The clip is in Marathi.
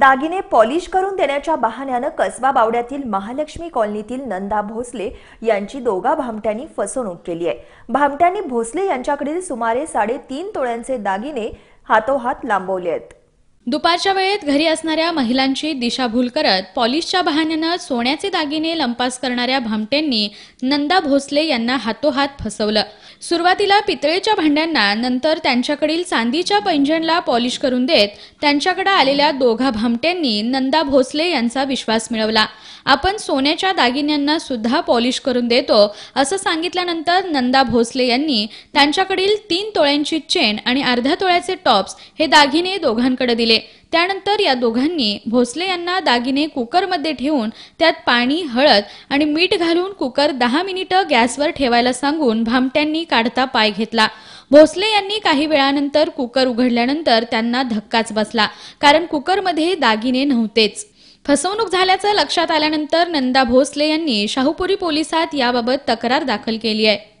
दागिने पॉलिश करून देण्याच्या बहाण्यानं कसबा बावड्यातील महालक्ष्मी कॉलनीतील नंदा भोसले यांची दोघा भामट्यांनी फसवणूक केली आहे भामट्यांनी भोसले यांच्याकडील सुमारे साडेतीन तोळ्यांचे दागिने हातोहात लांबवले आहेत दुपारच्या वेळेत घरी असणाऱ्या महिलांची दिशाभूल करत पॉलिशच्या बहाण्यानं सोन्याचे दागिने लंपास करणाऱ्या भामटेंनी नंदा भोसले यांना हातोहात फसवलं सुरुवातीला पितळेच्या भांड्यांना नंतर त्यांच्याकडील चांदीच्या पैंजणला पॉलिश करून देत त्यांच्याकडे आलेल्या दोघा भामट्यांनी नंदा भोसले यांचा विश्वास मिळवला आपण सोन्याच्या दागिन्यांना सुद्धा पॉलिश करून देतो असं सांगितल्यानंतर नंदा भोसले यांनी त्यांच्याकडील तीन तोळ्यांची चेन आणि अर्ध्या तोळ्याचे टॉप्स हे दागिने दोघांकडे दिले त्यानंतर या दोघांनी भोसले यांना दागिने कुकरमध्ये ठेवून त्यात पाणी हळद आणि मीठ घालून कुकर दहा मिनिटं गॅसवर ठेवायला सांगून भामट्यांनी काढता पाय घेतला भोसले यांनी काही वेळानंतर कुकर उघडल्यानंतर त्यांना धक्काच बसला कारण कुकरमध्ये दागिने नव्हतेच फसवणूक झाल्याचं लक्षात आल्यानंतर नंदा भोसले यांनी शाहूपुरी पोलिसात याबाबत तक्रार दाखल केली आहे